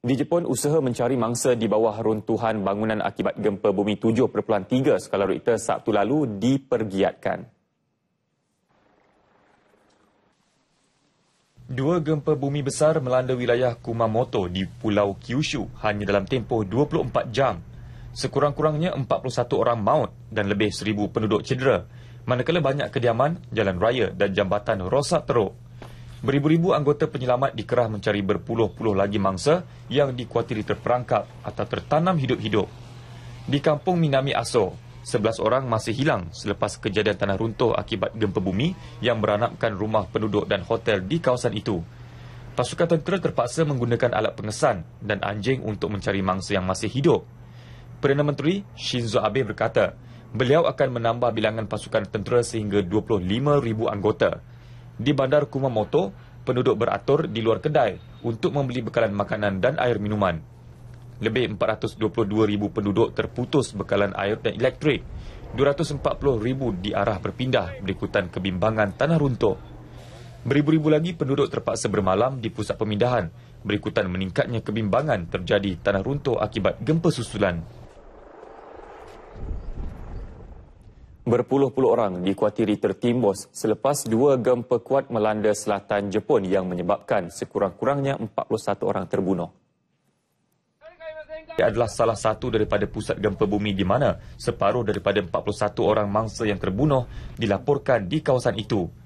Di Jepun, usaha mencari mangsa di bawah runtuhan bangunan akibat gempa bumi 7.3 skala Richter Sabtu lalu dipergiatkan. Dua gempa bumi besar melanda wilayah Kumamoto di Pulau Kyushu hanya dalam tempoh 24 jam. Sekurang-kurangnya 41 orang maut dan lebih 1,000 penduduk cedera, manakala banyak kediaman, jalan raya dan jambatan rosak teruk. Beribu-ribu anggota penyelamat dikerah mencari berpuluh-puluh lagi mangsa yang dikuatiri terperangkap atau tertanam hidup-hidup. Di kampung Minami Aso, 11 orang masih hilang selepas kejadian tanah runtuh akibat gempa bumi yang beranapkan rumah penduduk dan hotel di kawasan itu. Pasukan tentera terpaksa menggunakan alat pengesan dan anjing untuk mencari mangsa yang masih hidup. Perdana Menteri Shinzo Abe berkata, beliau akan menambah bilangan pasukan tentera sehingga 25,000 anggota. Di bandar Kumamoto, penduduk beratur di luar kedai untuk membeli bekalan makanan dan air minuman. Lebih 422,000 penduduk terputus bekalan air dan elektrik. 240,000 diarah berpindah berikutan kebimbangan tanah runtuh. Beribu-ribu lagi penduduk terpaksa bermalam di pusat pemindahan berikutan meningkatnya kebimbangan terjadi tanah runtuh akibat gempa susulan. Berpuluh-puluh orang dikuatiri tertimbus selepas dua gempa kuat melanda selatan Jepun yang menyebabkan sekurang-kurangnya 41 orang terbunuh. Ia adalah salah satu daripada pusat gempa bumi di mana separuh daripada 41 orang mangsa yang terbunuh dilaporkan di kawasan itu.